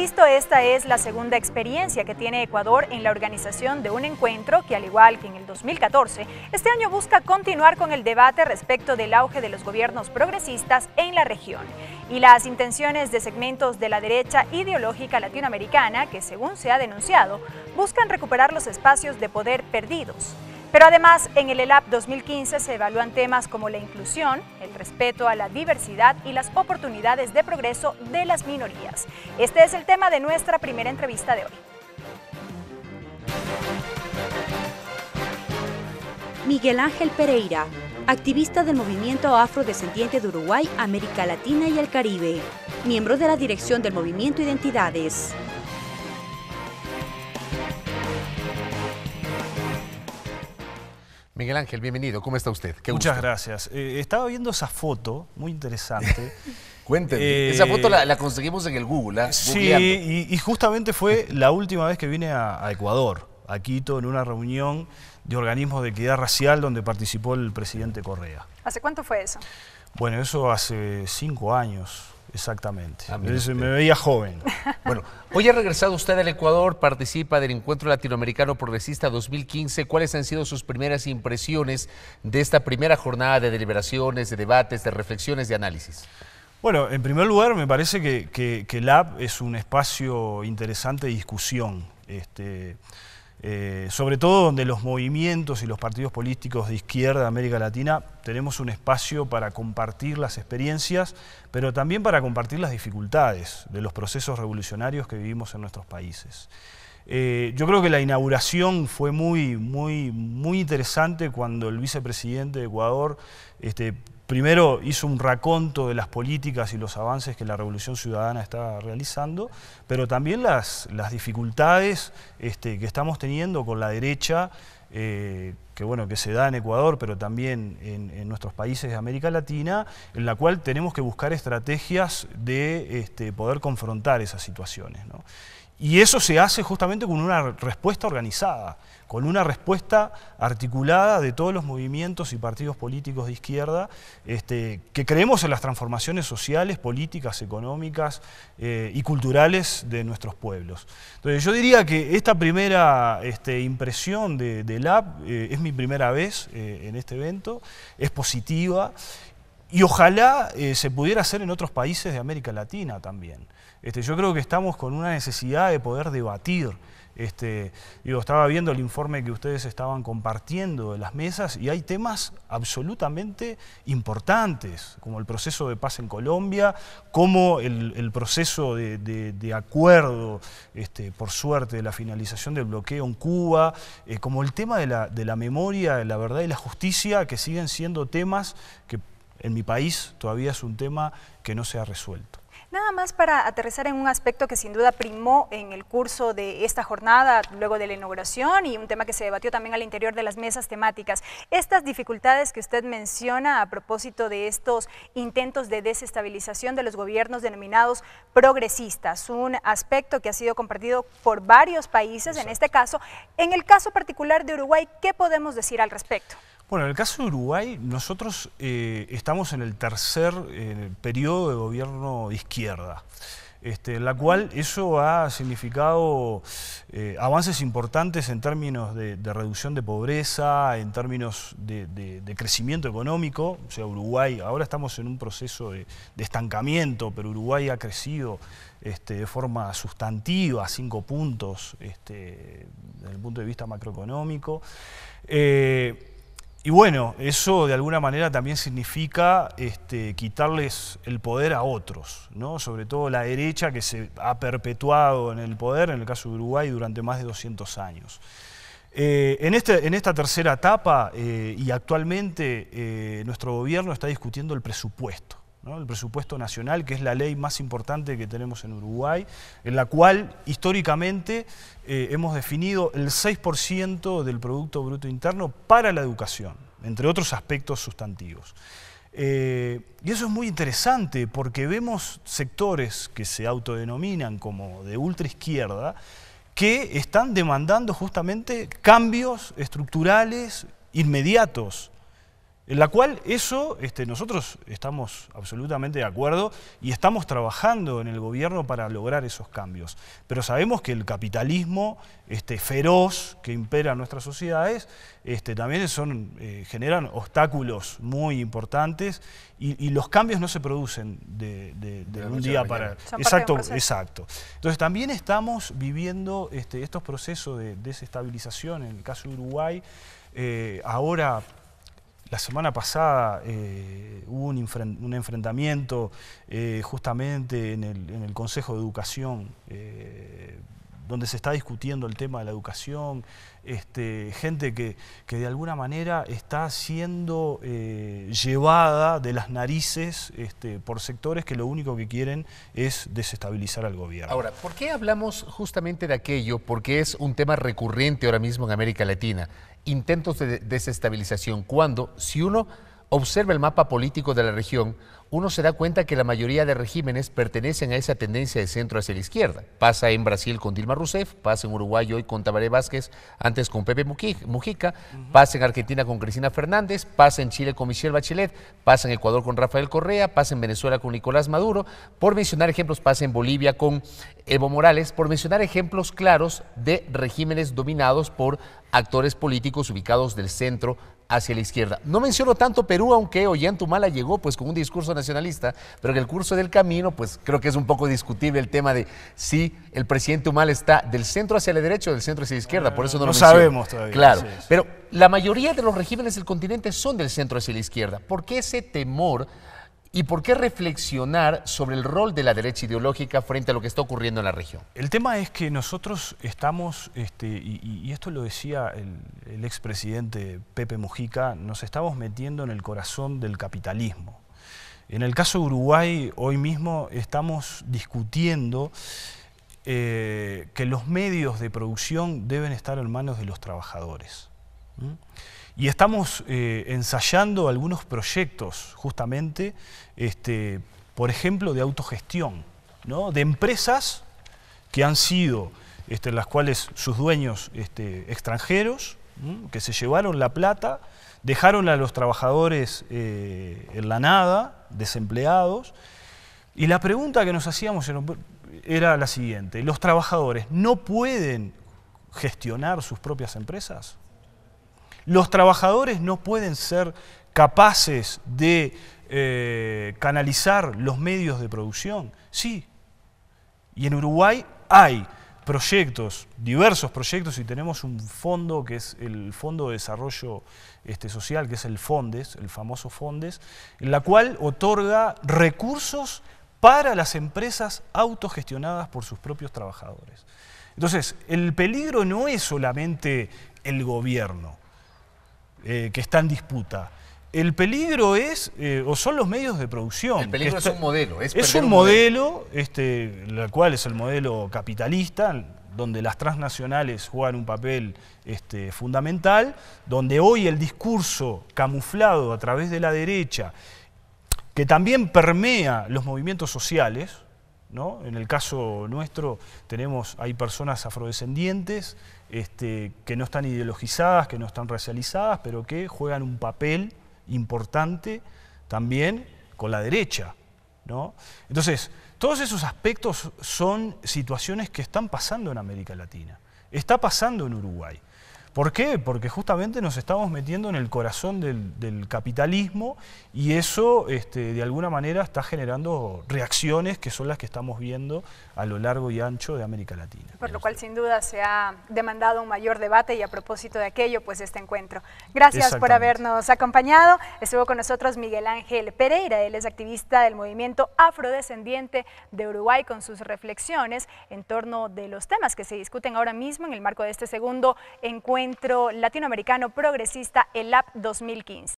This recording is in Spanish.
visto, esta es la segunda experiencia que tiene Ecuador en la organización de un encuentro que, al igual que en el 2014, este año busca continuar con el debate respecto del auge de los gobiernos progresistas en la región y las intenciones de segmentos de la derecha ideológica latinoamericana que, según se ha denunciado, buscan recuperar los espacios de poder perdidos. Pero además, en el ELAP 2015 se evalúan temas como la inclusión, el respeto a la diversidad y las oportunidades de progreso de las minorías. Este es el tema de nuestra primera entrevista de hoy. Miguel Ángel Pereira, activista del movimiento afrodescendiente de Uruguay, América Latina y el Caribe, miembro de la dirección del movimiento Identidades. Miguel Ángel, bienvenido. ¿Cómo está usted? Muchas gracias. Eh, estaba viendo esa foto, muy interesante. Cuénteme. Eh, esa foto la, conseguimos en el Google. ¿ah? Sí, y, justamente fue la última vez que vine a, a, Ecuador, a Quito, en una reunión de organismos de equidad racial donde participó el presidente Correa. ¿Hace cuánto fue eso? Bueno, eso hace cinco años, Exactamente. Ah, me veía joven. Bueno, hoy ha regresado usted al Ecuador, participa del Encuentro Latinoamericano Progresista 2015. ¿Cuáles han sido sus primeras impresiones de esta primera jornada de deliberaciones, de debates, de reflexiones, de análisis? Bueno, en primer lugar, me parece que, el Lab es un espacio interesante de discusión. Este, eh, sobre todo donde los movimientos y los partidos políticos de izquierda de América Latina tenemos un espacio para compartir las experiencias, pero también para compartir las dificultades de los procesos revolucionarios que vivimos en nuestros países. Eh, yo creo que la inauguración fue muy, muy, muy interesante cuando el vicepresidente de Ecuador este, primero hizo un raconto de las políticas y los avances que la Revolución Ciudadana está realizando, pero también las, dificultades este, que estamos teniendo con la derecha eh, que, bueno, que se da en Ecuador, pero también en, nuestros países de América Latina, en la cual tenemos que buscar estrategias de este, poder confrontar esas situaciones. Y eso se hace justamente con una respuesta organizada, con una respuesta articulada de todos los movimientos y partidos políticos de izquierda este, que creemos en las transformaciones sociales, políticas, económicas eh, y culturales de nuestros pueblos. Entonces yo diría que esta primera este, impresión de eh, es mi primera vez eh, en este evento, es positiva y ojalá eh, se pudiera hacer en otros países de América Latina también. Este, yo creo que estamos con una necesidad de poder debatir este, digo, estaba viendo el informe que ustedes estaban compartiendo de las mesas y hay temas absolutamente importantes, como el proceso de paz en Colombia, como el, proceso de, acuerdo, este, por suerte, de la finalización del bloqueo en Cuba, eh, como el tema de la, de la memoria, la verdad y la justicia, que siguen siendo temas que en mi país todavía es un tema que no se ha resuelto. Nada más para aterrizar en un aspecto que sin duda primó en el curso de esta jornada, luego de la inauguración y un tema que se debatió también al interior de las mesas temáticas. Estas dificultades que usted menciona a propósito de estos intentos de desestabilización de los gobiernos denominados progresistas, un aspecto que ha sido compartido por varios países, en este caso, en el caso particular de Uruguay, ¿qué podemos decir al respecto? Bueno, en el caso de Uruguay, nosotros eh, estamos en el tercer eh, periodo de gobierno de izquierda. en este, la cual eso ha significado eh, avances importantes en términos de, reducción de pobreza, en términos de, crecimiento económico. O sea, Uruguay, ahora estamos en un proceso de, estancamiento, pero Uruguay ha crecido este, de forma sustantiva, cinco puntos, este, desde el punto de vista macroeconómico. Y bueno, eso de alguna manera también significa este, quitarles el poder a otros, ¿no? sobre todo la derecha que se ha perpetuado en el poder, en el caso de Uruguay, durante más de 200 años. Eh, en, este, en, esta tercera etapa eh, y actualmente eh, nuestro gobierno está discutiendo el presupuesto el presupuesto nacional, que es la ley más importante que tenemos en Uruguay, en la cual históricamente eh, hemos definido el 6% del Producto Bruto Interno para la educación, entre otros aspectos sustantivos. Eh, y eso es muy interesante porque vemos sectores que se autodenominan como de ultraizquierda que están demandando justamente cambios estructurales inmediatos en la cual eso este, nosotros estamos absolutamente de acuerdo y estamos trabajando en el gobierno para lograr esos cambios. Pero sabemos que el capitalismo este, feroz que impera en nuestras sociedades este, también son, eh, generan obstáculos muy importantes y, los cambios no se producen de, un día para otro. Exacto, exacto. Entonces también estamos viviendo este, estos procesos de desestabilización, en el caso de Uruguay, eh, ahora la semana pasada eh, hubo un, enfrentamiento eh, justamente en el, en el, Consejo de Educación eh, donde se está discutiendo el tema de la educación, este, gente que, que, de alguna manera está siendo eh, llevada de las narices este, por sectores que lo único que quieren es desestabilizar al gobierno. Ahora, ¿por qué hablamos justamente de aquello? Porque es un tema recurrente ahora mismo en América Latina. Intentos de desestabilización, cuando si uno observa el mapa político de la región, uno se da cuenta que la mayoría de regímenes pertenecen a esa tendencia de centro hacia la izquierda. Pasa en Brasil con Dilma Rousseff, pasa en Uruguay hoy con Tabaré Vázquez, antes con Pepe Mujica, pasa en Argentina con Cristina Fernández, pasa en Chile con Michelle Bachelet, pasa en Ecuador con Rafael Correa, pasa en Venezuela con Nicolás Maduro, por mencionar ejemplos, pasa en Bolivia con Evo Morales, por mencionar ejemplos claros de regímenes dominados por actores políticos ubicados del centro hacia la izquierda. No menciono tanto Perú, aunque Humala llegó pues con un discurso nacionalista, pero en el curso del camino pues creo que es un poco discutible el tema de si el presidente Humala está del centro hacia la derecha o del centro hacia la izquierda, por eso no, lo sabemos todavía. Claro, pero la mayoría de los regímenes del continente son del centro hacia la izquierda. ¿Por qué ese temor ¿Y por qué reflexionar sobre el rol de la derecha ideológica frente a lo que está ocurriendo en la región? El tema es que nosotros estamos, este, y, esto lo decía el, expresidente Pepe Mujica, nos estamos metiendo en el corazón del capitalismo. En el caso de Uruguay, hoy mismo estamos discutiendo eh, que los medios de producción deben estar en manos de los trabajadores. Y estamos eh, ensayando algunos proyectos, justamente, este, por ejemplo, de autogestión, de empresas que han sido, este, las cuales sus dueños este, extranjeros, que se llevaron la plata, dejaron a los trabajadores eh, en la nada, desempleados, y la pregunta que nos hacíamos era la siguiente, ¿los trabajadores no pueden gestionar sus propias empresas? Los trabajadores no pueden ser capaces de eh, canalizar los medios de producción. Sí. Y en Uruguay hay proyectos, diversos proyectos, y tenemos un fondo que es el Fondo de Desarrollo este, Social, que es el FONDES, el famoso FONDES, en la cual otorga recursos para las empresas autogestionadas por sus propios trabajadores. Entonces, el peligro no es solamente el gobierno, eh, que está en disputa. El peligro es, eh, o son los medios de producción. El peligro es un modelo. Es, un, modelo, Este, el cual es el modelo capitalista, donde las transnacionales juegan un papel este, fundamental, donde hoy el discurso camuflado a través de la derecha, que también permea los movimientos sociales, en el caso nuestro tenemos, hay personas afrodescendientes este, que no están ideologizadas, que no están racializadas, pero que juegan un papel importante también con la derecha. Entonces, todos esos aspectos son situaciones que están pasando en América Latina, está pasando en Uruguay. ¿Por qué? Porque justamente nos estamos metiendo en el corazón del, capitalismo y eso este, de alguna manera está generando reacciones que son las que estamos viendo a lo largo y ancho de América Latina. Por lo cual sin duda se ha demandado un mayor debate y a propósito de aquello, pues este encuentro. Gracias por habernos acompañado. Estuvo con nosotros Miguel Ángel Pereira, él es activista del movimiento afrodescendiente de Uruguay con sus reflexiones en torno de los temas que se discuten ahora mismo en el marco de este segundo encuentro Centro Latinoamericano Progresista, el AP 2015.